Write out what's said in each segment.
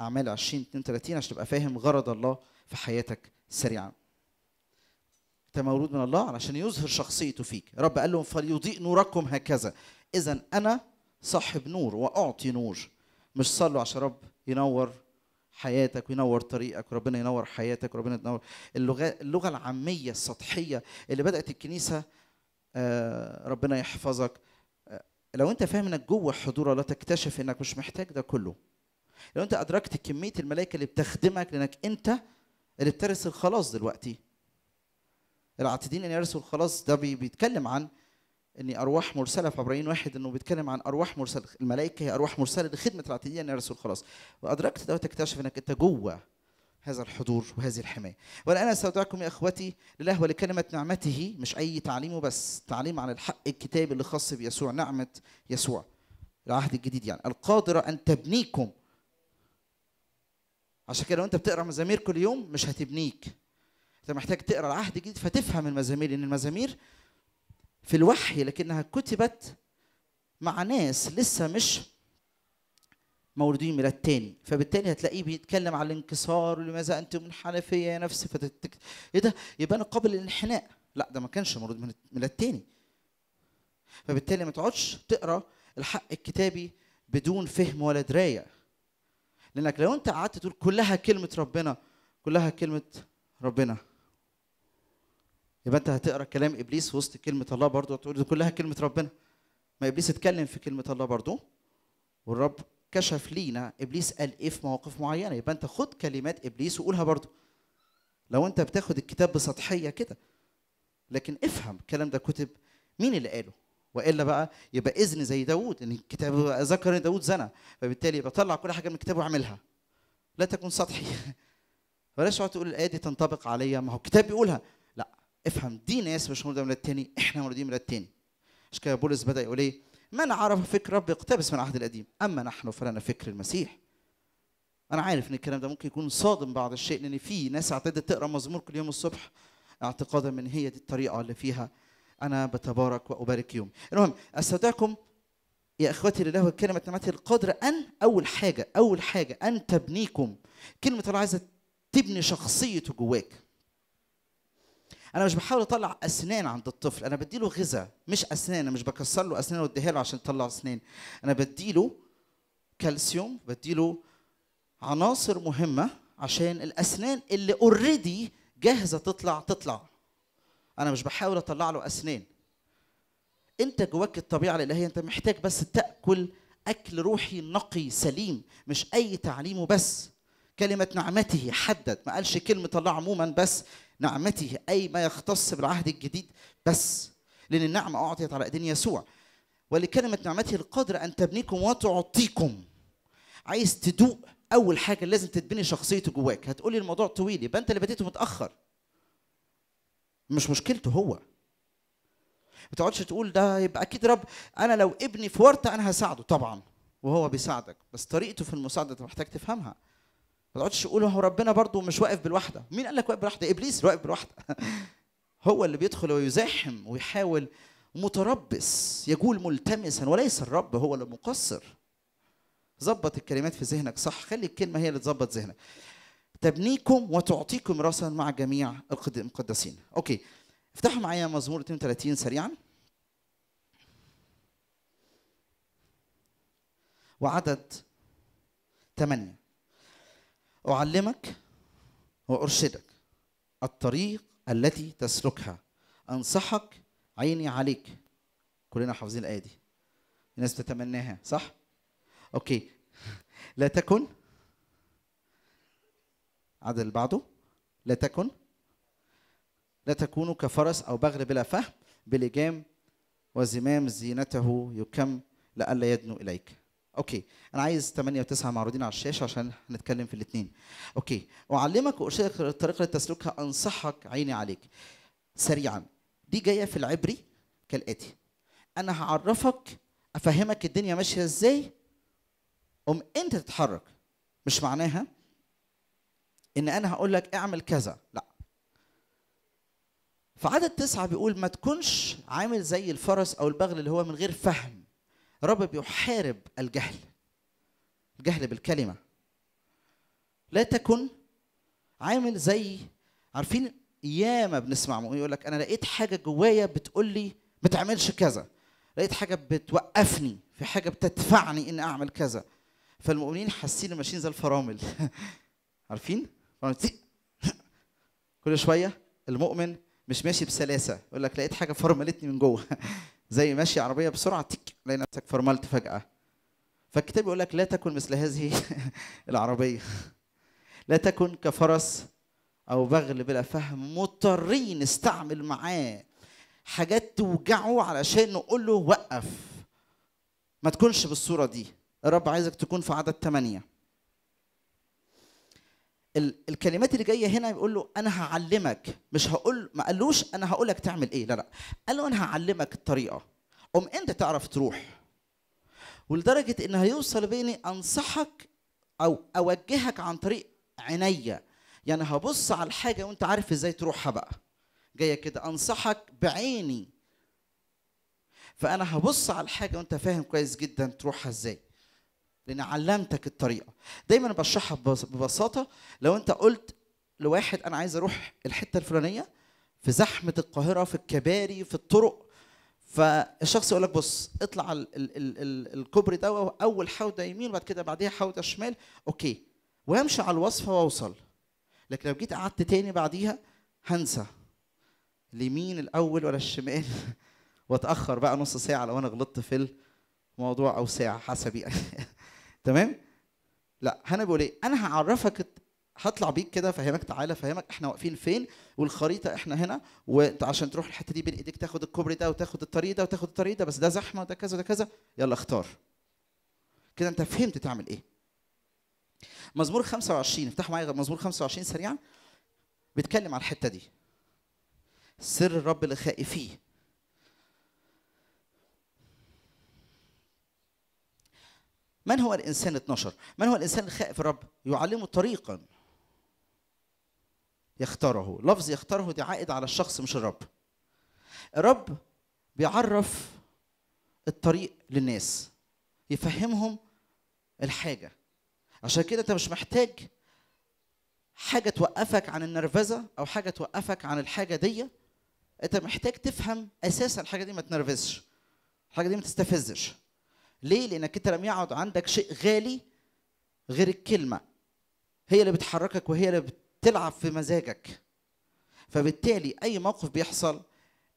اعمال 20 32 عشان تبقى فاهم غرض الله في حياتك سريعا انت مولود من الله علشان يظهر شخصيته فيك رب قال لهم فليضيء نوركم هكذا اذا انا صاحب نور واعطي نور مش صلوا عشان رب ينور حياتك وينور طريقك وربنا ينور حياتك وربنا ينور اللغه اللغه العاميه السطحيه اللي بدات الكنيسه آه، ربنا يحفظك آه، لو انت فاهم انك جوه حضور الله تكتشف انك مش محتاج ده كله لو انت ادركت كميه الملائكه اللي بتخدمك لانك انت اللي بترث الخلاص دلوقتي العاتدين ان يرثوا الخلاص ده بيتكلم عن ان ارواح مرسله في عبرين واحد انه بيتكلم عن ارواح مرسله الملائكه هي ارواح مرسله لخدمه العاتدين ان يرثوا الخلاص وادركت ده وتكتشف انك انت جوه هذا الحضور وهذه الحماية والآن أستودعكم يا أخوتي لله ولكلمة نعمته مش أي تعليم بس تعليم عن الحق الكتابي اللي خاص بيسوع نعمة يسوع العهد الجديد يعني القادرة أن تبنيكم عشان كده لو انت بتقرا مزامير كل يوم مش هتبنيك انت محتاج تقرا العهد الجديد فتفهم المزامير لان المزامير في الوحي لكنها كتبت مع ناس لسه مش مولودين من التاني فبالتالي هتلاقيه بيتكلم على الانكسار ولماذا انتم منحنفيه يا نفس فتتك... ايه ده يبقى انا قابل للانحناء لا ده ما كانش مولود من من التاني فبالتالي ما تقعدش تقرا الحق الكتابي بدون فهم ولا درايه لانك لو انت قعدت تقول كلها كلمه ربنا كلها كلمه ربنا يبقى انت هتقرا كلام ابليس وسط كلمه الله برضه وتقول كلها كلمه ربنا ما ابليس اتكلم في كلمه الله برضه والرب كشف لينا ابليس قال ايه في مواقف معينه يبقى انت خد كلمات ابليس وقولها برضه لو انت بتاخد الكتاب بسطحيه كده لكن افهم الكلام ده كتب مين اللي قاله والا بقى يبقى اذن زي داوود ان الكتاب ذكر ان داوود زنى فبالتالي يبقى طلع كل حاجه من الكتاب واعملها لا تكون سطحي بلاش تقعد تقول الايه دي تنطبق عليا ما هو الكتاب بيقولها لا افهم دي ناس مش مولودين من التاني احنا مولودين من التاني عشان كده بولس بدا يقول ايه من عرف فكر رب يقتبس من العهد القديم اما نحن فلنا فكر المسيح انا عارف ان الكلام ده ممكن يكون صادم بعض الشيء لان في ناس اعتدت تقرا مزمور كل يوم الصبح اعتقادا من هي دي الطريقه اللي فيها انا بتبارك وابارك يوم المهم استودعكم يا اخواتي لله كلمة نعمتي القادره ان اول حاجه اول حاجه ان تبنيكم كلمه الله عايزه تبني شخصيته جواك انا مش بحاول اطلع اسنان عند الطفل انا بديله غذاء مش اسنان انا مش بكسر له اسنان واديها له عشان يطلع اسنان انا بديله كالسيوم بديله عناصر مهمه عشان الاسنان اللي اوريدي جاهزه تطلع تطلع انا مش بحاول اطلع له اسنان انت جواك الطبيعه الالهيه انت محتاج بس تاكل اكل روحي نقي سليم مش اي تعليم وبس كلمه نعمته حدد ما قالش كلمه الله عموما بس نعمته اي ما يختص بالعهد الجديد بس لان النعمه اعطيت على ايدين يسوع ولكلمه نعمته القدر ان تبنيكم وتعطيكم عايز تدوق اول حاجه لازم تتبني شخصيته جواك هتقولي الموضوع طويل يبقى انت اللي بديته متاخر مش مشكلته هو ما تقعدش تقول ده يبقى اكيد رب انا لو ابني في ورطه انا هساعده طبعا وهو بيساعدك بس طريقته في المساعده انت محتاج تفهمها ما تقعدش تقول هو ربنا برضو مش واقف بالوحده مين قال لك واقف بالوحده ابليس واقف بالوحده هو اللي بيدخل ويزاحم ويحاول متربص يجول ملتمسا وليس الرب هو اللي مقصر ظبط الكلمات في ذهنك صح خلي الكلمه هي اللي تظبط ذهنك تبنيكم وتعطيكم راسا مع جميع المقدسين اوكي افتحوا معايا مزمور 32 سريعا وعدد ثمانية أعلمك وأرشدك الطريق التي تسلكها أنصحك عيني عليك كلنا حافظين الآية دي الناس بتتمناها صح؟ أوكي لا تكن عدد اللي بعده لا تكن لا تكونوا كفرس أو بغل بلا فهم بلجام وزمام زينته يكم لئلا يدنو إليك اوكي انا عايز 8 و9 معروضين على الشاشه عشان هنتكلم في الاثنين اوكي اعلمك وارشدك الطريقه تسلكها انصحك عيني عليك سريعا دي جايه في العبري كالاتي انا هعرفك افهمك الدنيا ماشيه ازاي قوم انت تتحرك مش معناها ان انا هقول لك اعمل كذا لا فعدد تسعة بيقول ما تكونش عامل زي الفرس او البغل اللي هو من غير فهم رب بيحارب الجهل الجهل بالكلمه لا تكن عامل زي عارفين ياما بنسمع مؤمن يقول لك انا لقيت حاجه جوايا بتقول لي ما تعملش كذا لقيت حاجه بتوقفني في حاجه بتدفعني ان اعمل كذا فالمؤمنين حاسين ماشيين زي الفرامل عارفين كل شويه المؤمن مش ماشي بسلاسه يقول لك لقيت حاجه فرملتني من جوه زي ماشي عربيه بسرعه تك تلاقي نفسك فرملت فجاه فالكتاب يقول لك لا تكن مثل هذه العربيه لا تكن كفرس او بغل بلا فهم مضطرين نستعمل معاه حاجات توجعه علشان نقول له وقف ما تكونش بالصوره دي الرب عايزك تكون في عدد ثمانيه الكلمات اللي جايه هنا بيقول له انا هعلمك مش هقول ما قالوش انا هقول لك تعمل ايه لا لا قال له انا هعلمك الطريقه قوم انت تعرف تروح ولدرجه ان هيوصل بيني انصحك او اوجهك عن طريق عينيا يعني هبص على الحاجه وانت عارف ازاي تروحها بقى جايه كده انصحك بعيني فانا هبص على الحاجه وانت فاهم كويس جدا تروحها ازاي لان علمتك الطريقه دايما بشرحها ببساطه لو انت قلت لواحد انا عايز اروح الحته الفلانيه في زحمه القاهره في الكباري في الطرق فالشخص يقول لك بص اطلع ال ال ال ال الكوبري ده اول حوده يمين وبعد كده بعديها حوده شمال اوكي وامشي على الوصفه واوصل لكن لو جيت قعدت تاني بعديها هنسى اليمين الاول ولا الشمال واتاخر بقى نص ساعه لو انا غلطت في الموضوع او ساعه حسب يعني تمام لا هنا بيقول ايه انا هعرفك هطلع بيك كده فهمك تعالى فهمك احنا واقفين فين والخريطه احنا هنا وانت عشان تروح الحته دي بين ايديك تاخد الكوبري ده وتاخد الطريق ده وتاخد الطريق ده بس ده زحمه وده كذا وده كذا يلا اختار كده انت فهمت تعمل ايه مزمور 25 افتح معايا مزمور 25 سريعا بيتكلم على الحته دي سر الرب لخائفيه من هو الإنسان 12 من هو الإنسان الخائف الرب يعلمه طريقا يختاره لفظ يختاره دي عائد على الشخص مش الرب الرب بيعرف الطريق للناس يفهمهم الحاجة عشان كده انت مش محتاج حاجة توقفك عن النرفزة أو حاجة توقفك عن الحاجة دي أنت محتاج تفهم أساسا الحاجة دي ما تنرفزش الحاجة دي ما تستفزش ليه؟ لأنك أنت لم يعد عندك شيء غالي غير الكلمة هي اللي بتحركك وهي اللي بتلعب في مزاجك فبالتالي أي موقف بيحصل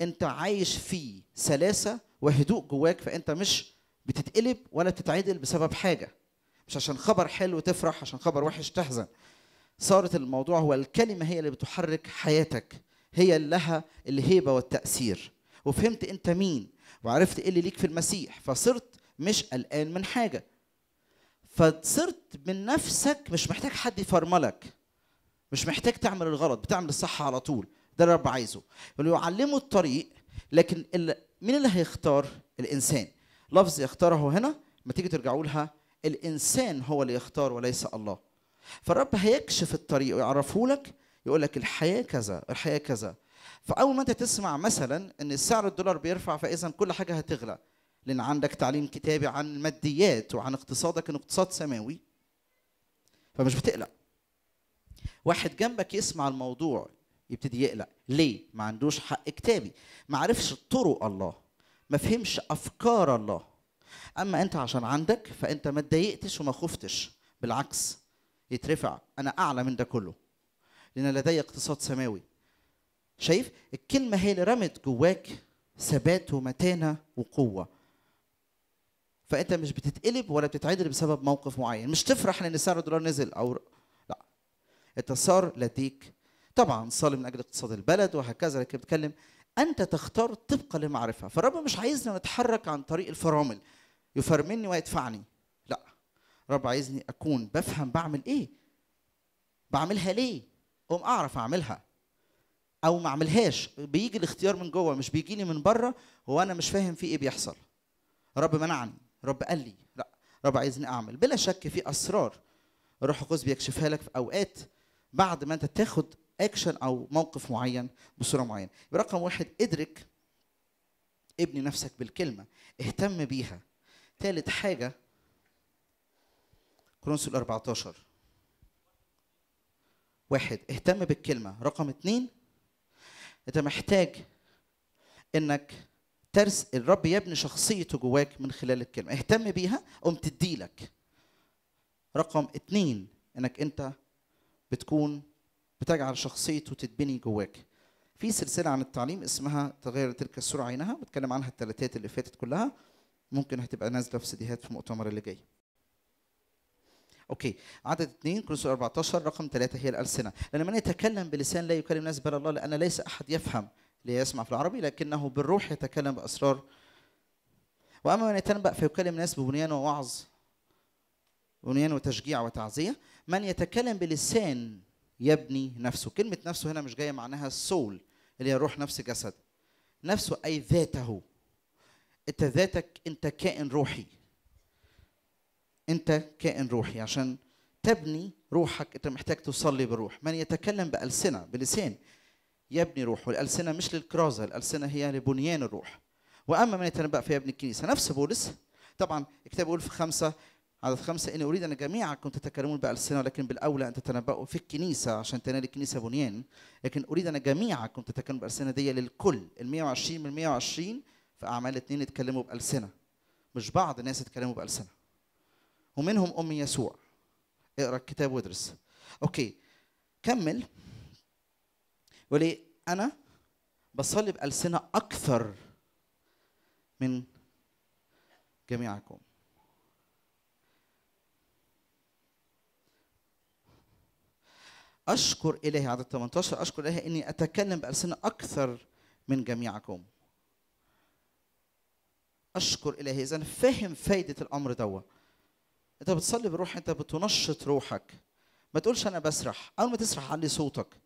أنت عايش فيه سلاسة وهدوء جواك فأنت مش بتتقلب ولا بتتعدل بسبب حاجة مش عشان خبر حلو تفرح عشان خبر وحش تحزن صارت الموضوع هو الكلمة هي اللي بتحرك حياتك هي اللي لها الهيبة والتأثير وفهمت أنت مين وعرفت إيه اللي ليك في المسيح فصرت مش قلقان من حاجه فصرت من نفسك مش محتاج حد يفرملك مش محتاج تعمل الغلط بتعمل الصح على طول ده اللي الرب عايزه اللي يعلمه الطريق لكن ال... مين اللي هيختار الانسان لفظ يختاره هنا ما تيجي ترجعوا لها الانسان هو اللي يختار وليس الله فالرب هيكشف الطريق ويعرفه لك يقول لك الحياه كذا الحياه كذا فاول ما انت تسمع مثلا ان سعر الدولار بيرفع فاذا كل حاجه هتغلى لأن عندك تعليم كتابي عن الماديات وعن اقتصادك إن اقتصاد سماوي فمش بتقلق واحد جنبك يسمع الموضوع يبتدي يقلق ليه ما عندوش حق كتابي ما عرفش طرق الله ما فهمش افكار الله اما انت عشان عندك فانت ما اتضايقتش وما خفتش بالعكس يترفع انا اعلى من ده كله لان لدي اقتصاد سماوي شايف الكلمه هي اللي رمت جواك ثبات ومتانه وقوه فانت مش بتتقلب ولا بتتعدل بسبب موقف معين مش تفرح لان سعر الدولار نزل او لا انت صار لديك طبعا صلي من اجل اقتصاد البلد وهكذا لكن بتكلم انت تختار طبقا لمعرفه فالرب مش عايزنا نتحرك عن طريق الفرامل يفرمني ويدفعني لا الرب عايزني اكون بفهم بعمل ايه بعملها ليه اقوم اعرف اعملها او ما اعملهاش بيجي الاختيار من جوه مش بيجيني من بره وانا مش فاهم في ايه بيحصل رب منعني رب قال لي لا رب عايزني اعمل بلا شك في اسرار الروح القدس بيكشفها لك في اوقات بعد ما انت تاخد اكشن او موقف معين بصوره معينه رقم واحد ادرك ابني نفسك بالكلمه اهتم بيها ثالث حاجه كرونس 14 واحد اهتم بالكلمه رقم اثنين انت محتاج انك ترس الرب يبني شخصيته جواك من خلال الكلمه اهتم بيها قوم تديلك رقم اتنين انك انت بتكون بتجعل شخصيته تتبني جواك في سلسله عن التعليم اسمها تغير تلك السرعه عينها بتكلم عنها الثلاثات اللي فاتت كلها ممكن هتبقى نازله في سيديهات في المؤتمر اللي جاي اوكي عدد 2 كورس 14 رقم 3 هي الالسنه من يتكلم بلسان لا يكلم الناس بل الله لان ليس احد يفهم ليسمع في العربي لكنه بالروح يتكلم بأسرار وأما من يتنبأ فيكلم الناس ببنيان ووعظ بنيان وتشجيع وتعزية من يتكلم بلسان يبني نفسه كلمة نفسه هنا مش جاية معناها السول اللي هي روح نفس جسد نفسه أي ذاته أنت ذاتك أنت كائن روحي أنت كائن روحي عشان تبني روحك أنت محتاج تصلي بالروح من يتكلم بألسنة بلسان يبني روح والألسنة مش للكرازة الألسنة هي لبنيان الروح وأما من يتنبأ فيبني الكنيسة نفس بولس طبعا الكتاب يقول في خمسة عدد خمسة إن أريد أن جميعكم تتكلمون بألسنة ولكن بالأولى أن تتنبأوا في الكنيسة عشان تنال الكنيسة بنيان لكن أريد أن جميعكم تتكلموا بألسنة دي للكل ال 120 من 120 في أعمال اثنين اتكلموا بألسنة مش بعض الناس اتكلموا بألسنة ومنهم أم يسوع اقرأ الكتاب وادرس أوكي كمل يقول لي إيه؟ انا بصلي بألسنة أكثر من جميعكم أشكر إلهي عدد 18 أشكر إلهي إني أتكلم بألسنة أكثر من جميعكم أشكر إلهي إذا فاهم فايدة الأمر دوا أنت بتصلي بروح أنت بتنشط روحك ما تقولش أنا بسرح أول ما تسرح علي صوتك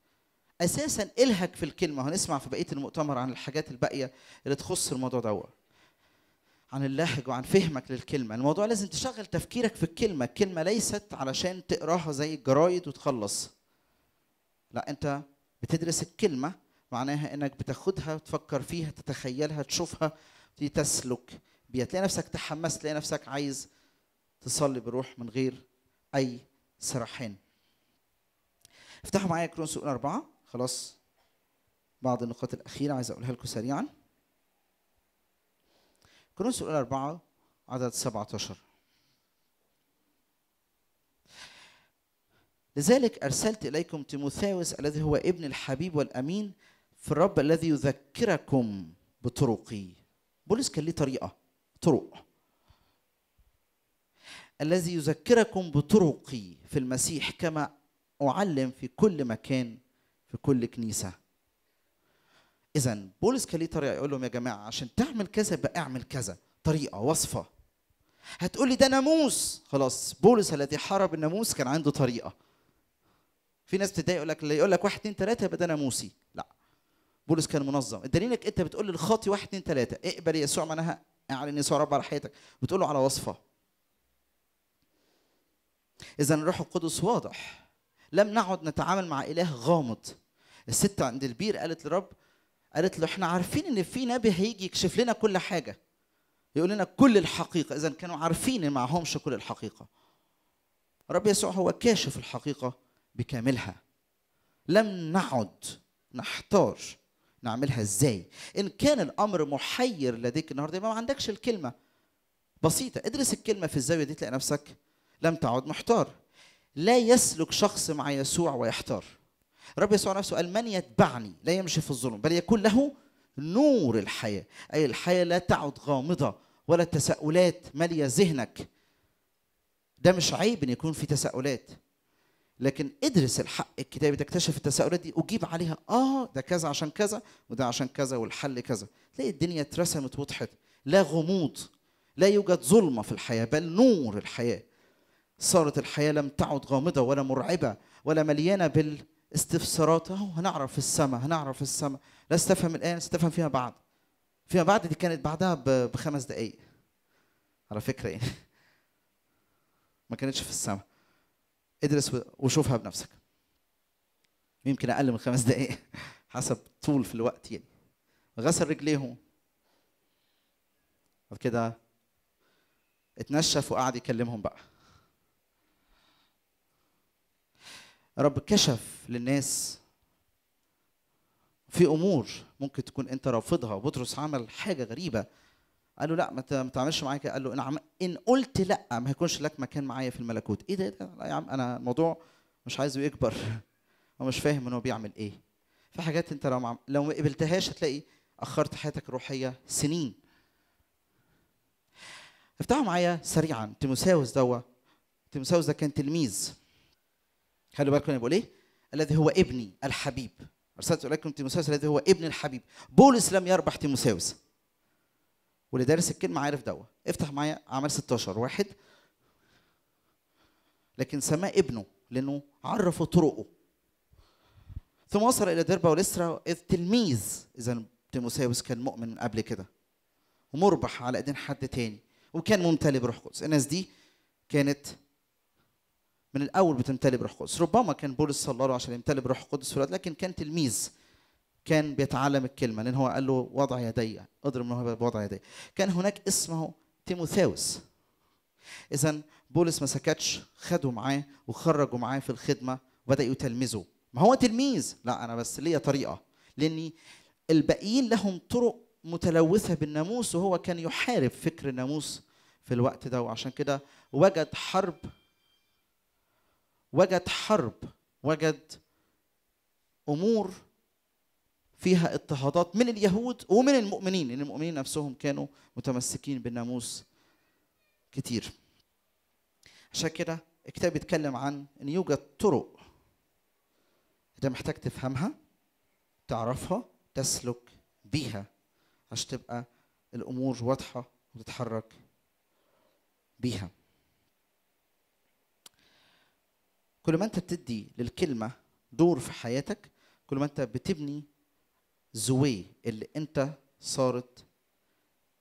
اساسا الهك في الكلمه وهنسمع في بقيه المؤتمر عن الحاجات الباقيه اللي تخص الموضوع دوت عن اللاحق وعن فهمك للكلمه الموضوع لازم تشغل تفكيرك في الكلمه الكلمه ليست علشان تقراها زي الجرايد وتخلص لا انت بتدرس الكلمه معناها انك بتاخدها تفكر فيها تتخيلها تشوفها تسلك بيها تلاقي نفسك تحمست تلاقي نفسك عايز تصلي بروح من غير اي سرحان افتحوا معايا كرونس 4 خلاص بعض النقاط الأخيرة عايز أقولها لكم سريعا كورنثوس الأولى أربعة عدد 17 لذلك أرسلت إليكم تيموثاوس الذي هو ابن الحبيب والأمين في الرب الذي يذكركم بطرقي بولس كان ليه طريقة طرق الذي يذكركم بطرقي في المسيح كما أعلم في كل مكان في كل كنيسه اذا بولس كان ليه طريقه يقول لهم يا جماعه عشان تعمل كذا يبقى اعمل كذا طريقه وصفه هتقول لي ده ناموس خلاص بولس الذي حارب الناموس كان عنده طريقه في ناس بتضايق يقول لك اللي يقول لك واحد اثنين ثلاثه يبقى ده ناموسي لا بولس كان منظم الدليل انك انت بتقول للخاطي واحد اثنين ثلاثه اقبل يسوع معناها اعلن يسوع رب على حياتك بتقول له على وصفه اذا الروح القدس واضح لم نعد نتعامل مع إله غامض الست عند البير قالت للرب قالت له احنا عارفين ان في نبي هيجي يكشف لنا كل حاجه يقول لنا كل الحقيقه اذا كانوا عارفين ان معهمش كل الحقيقه رب يسوع هو كاشف الحقيقه بكاملها لم نعد نحتار نعملها ازاي ان كان الامر محير لديك النهارده يبقى ما عندكش الكلمه بسيطه ادرس الكلمه في الزاويه دي تلاقي نفسك لم تعد محتار لا يسلك شخص مع يسوع ويحتار رب يسوع نفسه قال من يتبعني لا يمشي في الظلم بل يكون له نور الحياة أي الحياة لا تعد غامضة ولا تساؤلات مالية ذهنك ده مش عيب ان يكون في تساؤلات لكن ادرس الحق الكتابي تكتشف التساؤلات دي اجيب عليها اه ده كذا عشان كذا وده عشان كذا والحل كذا تلاقي الدنيا اترسمت وضحت لا غموض لا يوجد ظلمه في الحياه بل نور الحياه صارت الحياة لم تعد غامضة ولا مرعبة ولا مليانة بالاستفسارات أهو هنعرف السماء هنعرف السماء لا استفهم الآن استفهم فيما بعد فيما بعد دي كانت بعدها بخمس دقايق على فكرة يعني ما كانتش في السماء ادرس وشوفها بنفسك يمكن أقل من خمس دقايق حسب طول في الوقت يعني غسل رجليه بعد كده اتنشف وقعد يكلمهم بقى رب كشف للناس في امور ممكن تكون انت رافضها وبطرس عمل حاجه غريبه قال له لا ما تعملش معايا كده قال له نعم. ان قلت لا ما هيكونش لك مكان معايا في الملكوت ايه ده, إيه ده لا يا عم انا الموضوع مش عايزه يكبر هو مش فاهم ان هو بيعمل ايه في حاجات انت لو لو ما قبلتهاش هتلاقي اخرت حياتك الروحيه سنين افتحوا معايا سريعا تيموساوس دوا تيموساوس ده كان تلميذ خلوا بالكم انا ايه الذي هو ابني الحبيب ارسلت اليكم تيموساوس الذي هو ابن الحبيب بولس لم يربح تيموساوس واللي دارس الكلمه عارف دوا افتح معايا اعمال 16 واحد لكن سماه ابنه لانه عرف طرقه ثم وصل الى دربه ولسرا اذ تلميذ اذا تيموساوس كان مؤمن من قبل كده ومربح على ايدين حد تاني وكان ممتلئ بروح القدس الناس دي كانت من الاول بتمتلي بروح قدس ربما كان بولس صلى له عشان يمتلي بروح قدس لكن كان تلميذ كان بيتعلم الكلمه لان هو قال له وضع يدي اضرب الموهبه بوضع يدي كان هناك اسمه تيموثاوس اذا بولس ما سكتش خده معاه وخرجه معاه في الخدمه وبدا يتلمذه ما هو تلميذ لا انا بس ليا طريقه لاني الباقيين لهم طرق متلوثه بالناموس وهو كان يحارب فكر الناموس في الوقت ده وعشان كده وجد حرب وجد حرب وجد امور فيها اضطهادات من اليهود ومن المؤمنين لان المؤمنين نفسهم كانوا متمسكين بالناموس كتير عشان كده الكتاب بيتكلم عن ان يوجد طرق انت محتاج تفهمها تعرفها تسلك بيها عشان تبقى الامور واضحه وتتحرك بيها كل ما انت بتدي للكلمه دور في حياتك كل ما انت بتبني زوي اللي انت صارت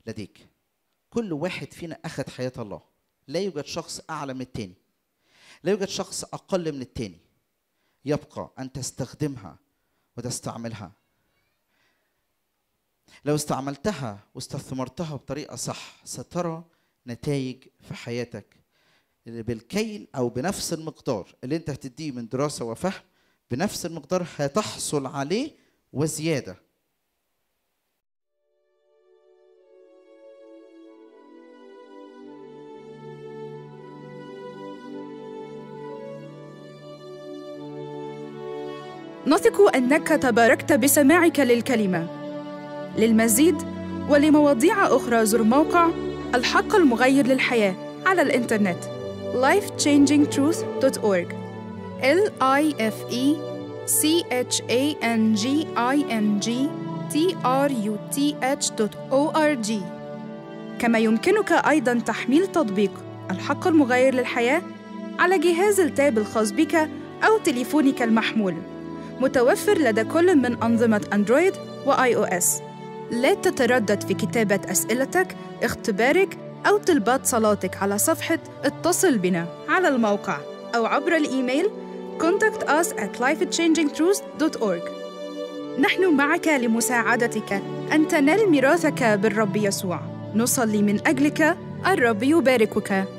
لديك كل واحد فينا اخذ حياه الله لا يوجد شخص اعلى من التاني لا يوجد شخص اقل من التاني يبقى ان تستخدمها وتستعملها لو استعملتها واستثمرتها بطريقه صح سترى نتائج في حياتك ان يعني بالكيل او بنفس المقدار اللي انت هتديه من دراسه وفهم بنفس المقدار هتحصل عليه وزياده نثق انك تباركت بسماعك للكلمه للمزيد ولمواضيع اخرى زر موقع الحق المغير للحياه على الانترنت lifechangingtruth.org L I F E C H A N G I N G T R U T H O R G كما يمكنك أيضا تحميل تطبيق الحق المغير للحياة على جهاز التاب الخاص بك أو تليفونك المحمول متوفر لدى كل من أنظمة أندرويد وآي أو إس لا تتردد في كتابة أسئلتك اختبارك أو تلبات صلاتك على صفحة اتصل بنا على الموقع أو عبر الإيميل contact us at lifechangingtruth.org نحن معك لمساعدتك أن تنال ميراثك بالرب يسوع نصلي من أجلك الرب يباركك